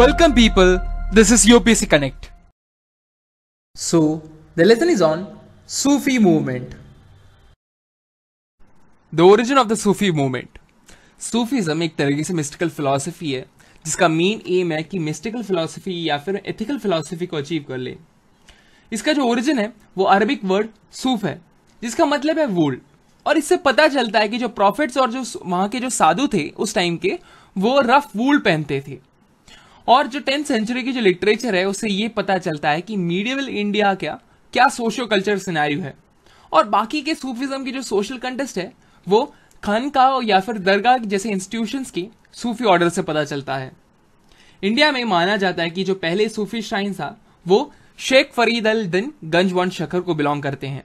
Welcome people, this is UPC Connect. So, the lesson is on Sufi movement. The origin of the Sufi movement. Sufism एक तरीके से mystical philosophy है जिसका main M है कि mystical philosophy या फिर एथिकल फिलॉसफी को अचीव कर ले इसका जो ओरिजिन है वो अरबिक वर्ड सूफ है जिसका मतलब है वूल और इससे पता चलता है कि जो प्रॉफिट्स और जो वहाँ के जो साधु थे उस टाइम के वो रफ वूल पहनते थे और जो टेंथ सेंचुरी की जो लिटरेचर है उससे ये पता चलता है कि मीडियवल इंडिया क्या क्या सोशो कल्चर सिनारियो है और बाकी के सूफिज्म की जो सोशल कंटेस्ट है वो खानका या फिर दरगाह जैसे इंस्टीट्यूशन की सूफी ऑर्डर से पता चलता है इंडिया में माना जाता है कि जो पहले सूफी श्राइन था वो शेख फरीद अल दिन वन शखर को बिलोंग करते हैं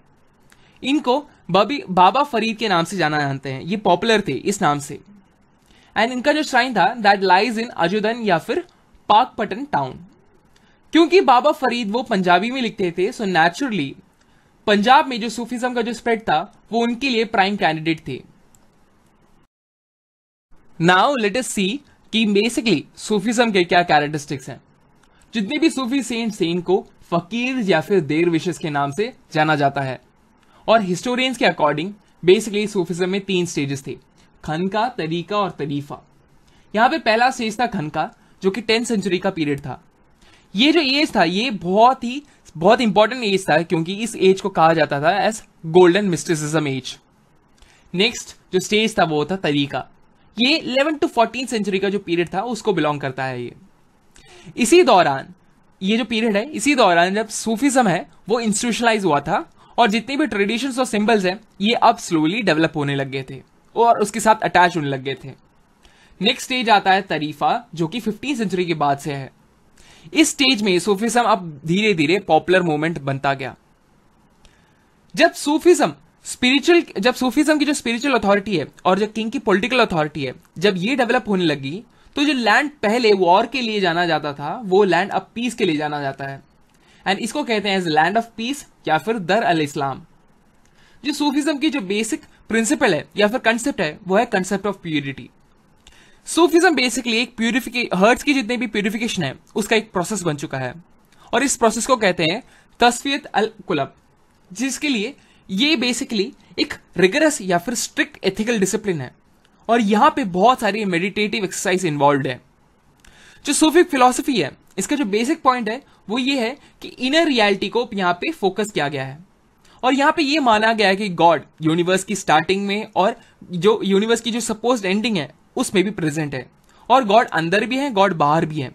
इनको बाबी बाबा फरीद के नाम से जाना जानते हैं ये पॉपुलर थे इस नाम से एंड इनका जो श्राइन था दैट लाइज इन अजुदन या फिर पाक पटन टाउन क्योंकि बाबा फरीद वो पंजाबी में लिखते थे सो नेचुरली पंजाब में जो सूफिज्म का जो स्प्रेड था वो उनके लिए प्राइम कैंडिडेट थे नाउ लेट अस सी कि बेसिकली सूफिज्म के क्या कैरेक्टरिस्टिक्स हैं जितने भी सूफी सेंट्स हैं इनको फकीर या फिर देर विशेष के नाम से जाना जाता है और हिस्टोरियंस के अकॉर्डिंग बेसिकली सूफिज्म में तीन स्टेजेस थे खनका तरीका और तरीफा यहां पे पहला स्टेज था खनका जो कि टेंथ सेंचुरी का पीरियड था ये जो एज था ये बहुत ही बहुत इंपॉर्टेंट एज था क्योंकि इस एज को कहा जाता था as golden mysticism age next जो स्टेज था वो था तरीका ये इलेवन टू फोर्टीन सेंचुरी का जो पीरियड था उसको बिलोंग करता है ये इसी दौरान ये जो पीरियड है इसी दौरान जब सूफिज्म है वो इंस्टीट्यूशनलाइज हुआ था और जितने भी ट्रेडिशंस और सिंबल्स हैं ये अब स्लोली डेवलप होने लग गए थे और उसके साथ अटैच होने लग गए थे नेक्स्ट स्टेज आता है तरीफा जो कि फिफ्टीन सेंचुरी के बाद से है इस स्टेज में सूफिज्म अब धीरे धीरे पॉपुलर मूवमेंट बनता गया जब सूफिज्म स्पिरिचुअल जब सूफिज्म की जो स्पिरिचुअल अथॉरिटी है और जो किंग की पॉलिटिकल अथॉरिटी है जब ये डेवलप होने लगी तो जो लैंड पहले वॉर के लिए जाना जाता था वो लैंड अब पीस के लिए जाना जाता है एंड इसको कहते हैं एज लैंड ऑफ पीस या फिर दर अल इस्लाम जो सूफिज्म की जो बेसिक प्रिंसिपल है या फिर कंसेप्ट है वो है concept of purity Sufism basically एक प्यूरिफिके हर्ट्स की जितने भी प्यूरिफिकेशन है उसका एक प्रोसेस बन चुका है और इस प्रोसेस को कहते हैं तस्वीत अल कुलब जिसके लिए ये बेसिकली एक रिगरस या फिर स्ट्रिक्ट एथिकल डिसिप्लिन है और यहाँ पे बहुत सारी मेडिटेटिव एक्सरसाइज इन्वॉल्व है जो सूफी फिलोसफी है इसका जो बेसिक पॉइंट है वो ये है कि इनर रियलिटी को यहाँ पे फोकस किया गया है और यहाँ पे ये माना गया है कि गॉड यूनिवर्स की स्टार्टिंग में और जो यूनिवर्स की जो सपोज एंडिंग है उसमें भी प्रेजेंट है और गॉड अंदर भी है गॉड बाहर भी है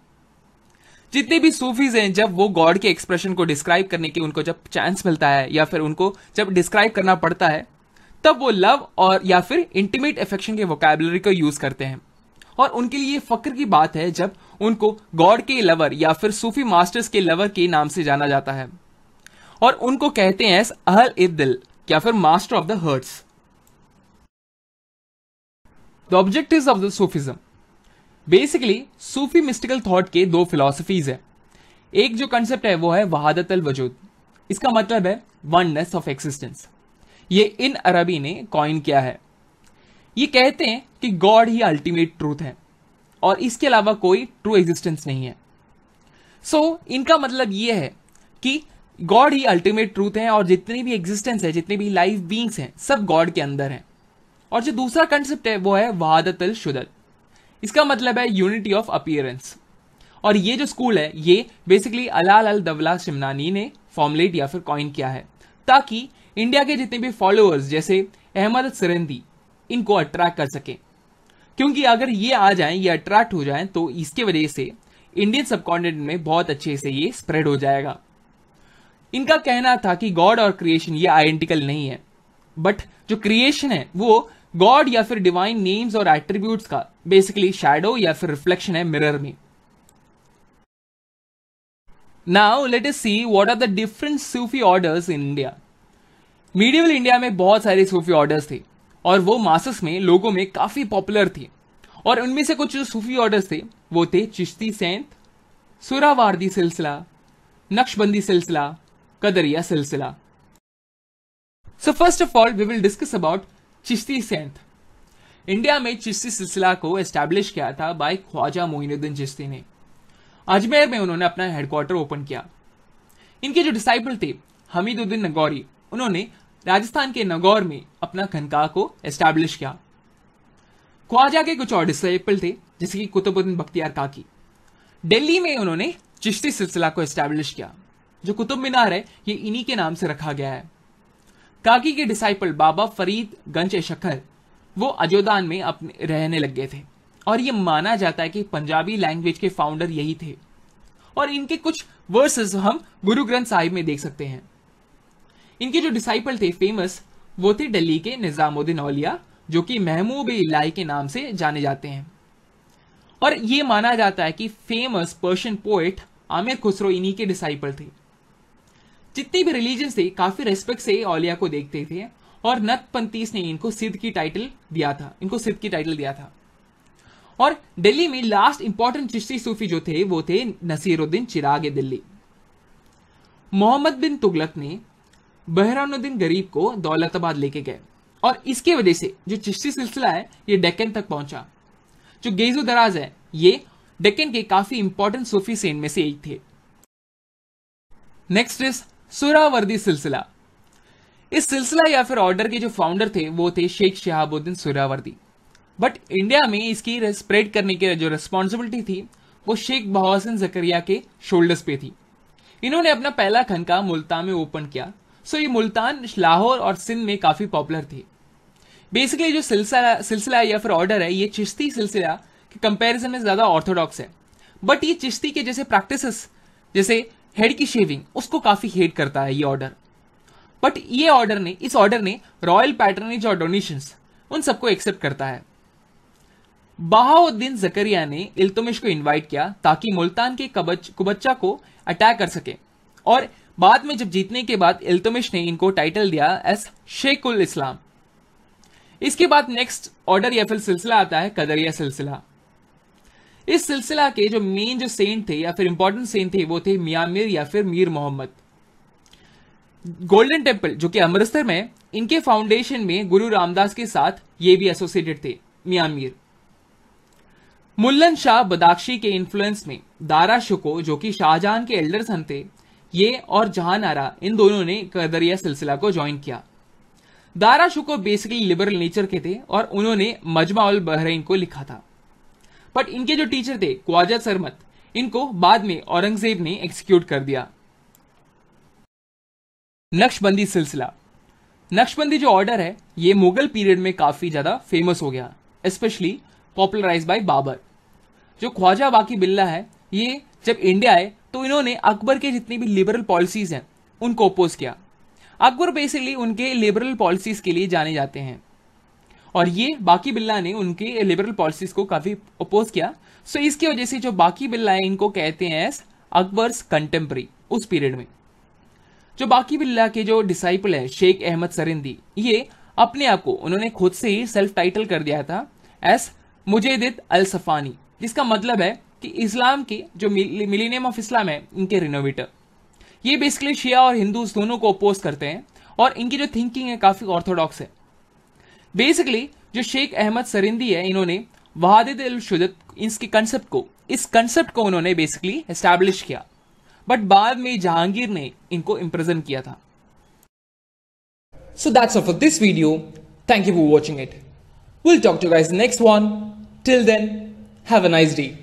जितने भी सूफीज हैं जब वो गॉड के एक्सप्रेशन को डिस्क्राइब करने के उनको जब चांस मिलता है या फिर उनको जब डिस्क्राइब करना पड़ता है तब वो लव और या फिर इंटीमेट अफेक्शन के वोकेबलरी को यूज करते हैं और उनके लिए फक्र की बात है जब उनको गॉड के लवर या फिर सूफी मास्टर्स के लवर के नाम से जाना जाता है और उनको कहते हैं अहल इद दिल या फिर master of the hearts the objective of the Sufism basically Sufi mystical thought के दो फिलोसफीज है एक जो कंसेप्ट है वो है वहादत अल वजूद इसका मतलब है वननेस ऑफ एक्सिस्टेंस ये इन अरबी ने कॉइन किया है ये कहते हैं कि गॉड ही अल्टीमेट ट्रूथ है और इसके अलावा कोई ट्रू एग्जिस्टेंस नहीं है सो so, इनका मतलब ये है कि गॉड ही अल्टीमेट ट्रूथ है और जितनी भी एग्जिस्टेंस है जितने भी लाइफ बींग्स हैं सब गॉड के अंदर हैं और जो दूसरा कंसेप्ट है वो है वहादतल शुदत इसका मतलब है यूनिटी ऑफ अपियरेंस और ये जो स्कूल है ये बेसिकली अलाल अल दवला शिमनानी ने फॉर्मुलेट या फिर कॉइन किया है ताकि इंडिया के जितने भी फॉलोअर्स जैसे अहमद सरेंदी इनको अट्रैक्ट कर सके क्योंकि अगर ये आ जाए ये अट्रैक्ट हो जाए तो इसके वजह से इंडियन सबकॉन्टिनेंट में बहुत अच्छे से ये स्प्रेड हो जाएगा इनका कहना था कि गॉड और क्रिएशन ये आइडेंटिकल नहीं है बट जो क्रिएशन है वो गॉड या फिर डिवाइन नेम्स और एट्रीब्यूट्स का बेसिकली शैडो या फिर रिफ्लेक्शन है मिरर में now let us see what are the different Sufi orders in India medieval India में बहुत सारे सूफी ऑर्डर्स थे और वो मासस में लोगों में काफी पॉपुलर थे और उनमें से कुछ जो सूफी ऑर्डर्स थे वो थे चिश्ती सेंत सुरावारदी सिलसिला नक्शबंदी सिलसिला कदरिया सिलसिला so first of all we will discuss about Chishti saint India में चिश्ती सिलसिला को एस्टैब्लिश किया था बाय ख्वाजा मोइनुद्दीन चिश्ती ने अजमेर में उन्होंने अपना हेडक्वार्टर ओपन किया इनके जो डिसाइपल थे हमीदुद्दीन नगौरी उन्होंने राजस्थान के नगौर में अपना खनका को एस्टैब्लिश किया ख्वाजा के कुछ और डिसाइपल थे जैसे कि कुतुबुद्दीन बख्तियार काकी दिल्ली में उन्होंने चिश्ती सिलसिला को एस्टैब्लिश किया जो कुतुब मीनार है ये इन्हीं के नाम से रखा गया है काकी के डिसाइपल बाबा फरीद गंज शखर वो अजोदान में अपने रहने लग गए थे और ये माना जाता है कि पंजाबी लैंग्वेज के फाउंडर यही थे और इनके कुछ वर्सेस हम गुरु ग्रंथ साहिब में देख सकते हैं इनके जो डिसाइपल थे फेमस वो थे दिल्ली के निजामुद्दीन औलिया जो कि महमूब इलाई के नाम से जाने जाते हैं और ये माना जाता है कि famous Persian poet Amir Khusro इन्हीं के डिसाइपल थे जितनी भी रिलीजन थे काफी रेस्पेक्ट से ओलिया को देखते थे और नतपंतीस ने इनको सिद्ध की टाइटल दिया था इनको सिद्ध की टाइटल दिया था और दिल्ली में लास्ट इंपॉर्टेंट चिश्ती सूफी जो थे वो थे नसीरुद्दीन चिराग दिल्ली मोहम्मद बिन तुगलक ने बहरानुद्दीन गरीब को दौलताबाद लेके गए और इसके वजह से जो चिश्ती सिलसिला है ये डेक्कन तक पहुंचा जो गेजो दराज है ये डेक्कन के काफी इंपॉर्टेंट सूफी सेन में से एक थे नेक्स्ट इज सुरावर्दी सिलसिला इस सिलसिला या फिर ऑर्डर के जो फाउंडर थे वो थे शेख शहाबुद्दीन सुरावर्दी बट इंडिया में इसकी स्प्रेड करने की जो रिस्पॉन्सिबिलिटी थी वो शेख बहासिन जकरिया के शोल्डर्स पे थी इन्होंने अपना पहला खनका मुल्तान में ओपन किया सो ये मुल्तान लाहौर और सिंध में काफी पॉपुलर थे बेसिकली जो सिलसिला सिलसिला या फिर ऑर्डर है ये चिश्ती सिलसिला के कंपैरिजन में ज्यादा ऑर्थोडॉक्स है बट ये चिश्ती के जैसे प्रैक्टिसेस जैसे हेड की शेविंग उसको काफी हेट करता है ये ऑर्डर बट ये ऑर्डर ने इस ऑर्डर ने रॉयल पैटर्नेज और डोनेशन उन सबको एक्सेप्ट करता है बहाउद्दीन जकरिया ने इल्तुमिश को इनवाइट किया ताकि मुल्तान के कबच कुबच्चा को अटैक कर सके और बाद में जब जीतने के बाद इल्तुमिश ने इनको टाइटल दिया एस शेख उल इस्लाम इसके बाद नेक्स्ट ऑर्डर या फिर सिलसिला आता है कदरिया सिलसिला इस सिलसिला के जो मेन जो सेंट थे या फिर इंपॉर्टेंट सेंट थे वो थे मियाँ मीर या फिर मीर मोहम्मद गोल्डन टेम्पल जो कि अमृतसर में इनके फाउंडेशन में गुरु रामदास के साथ ये भी एसोसिएटेड थे मियाँ मीर मुल्लन शाह बदाक्षी के इन्फ्लुएंस में दारा शुको जो कि शाहजहां के एल्डर सन थे ये और जहां नारा इन दोनों ने कदरिया सिलसिला को ज्वाइन किया Dara Shukoh basically liberal nature के थे और उन्होंने मजमा उल बहरीन को लिखा था बट इनके जो टीचर थे ख्वाजा सरमत इनको बाद में औरंगजेब ने एक्सिक्यूट कर दिया नक्शबंदी सिलसिला नक्शबंदी जो ऑर्डर है ये मुगल पीरियड में काफी ज्यादा फेमस हो गया स्पेशली पॉपुलराइज बाय बाबर जो ख्वाजा बाकी बिल्ला है ये जब इंडिया आए तो इन्होंने अकबर के जितनी भी लिबरल पॉलिसीज हैं उनको अपोज किया अकबर बेसिकली उनके लिबरल पॉलिसीज के लिए जाने जाते हैं और ये बाकी बिल्ला ने उनके लिबरल पॉलिसीज को काफी अपोज किया सो so इसकी वजह से जो बाकी बिल्ला है इनको कहते हैं अकबर कंटेम्प्री उस पीरियड में जो बाकी बिल्ला के जो डिसाइपल है शेख अहमद सरिंदी ये अपने आप को उन्होंने खुद से ही सेल्फ टाइटल कर दिया था एस मुजेदित अल सफानी जिसका मतलब है कि इस्लाम के जो मिलीनियम ऑफ इस्लाम है इनके रिनोवेटर ये बेसिकली शिया और हिंदू दोनों को अपोज करते हैं और इनकी जो थिंकिंग है काफी ऑर्थोडॉक्स है बेसिकली जो शेख अहमद सरिंदी है इन्होंने वहादिद अल इसके कंसेप्ट को इस कंसेप्ट को उन्होंने बेसिकली एस्टैब्लिश किया बट बाद में जहांगीर ने इनको इम्प्रेजेंट किया था so that's of this video thank you for watching it will talk to guys next one till then have a nice day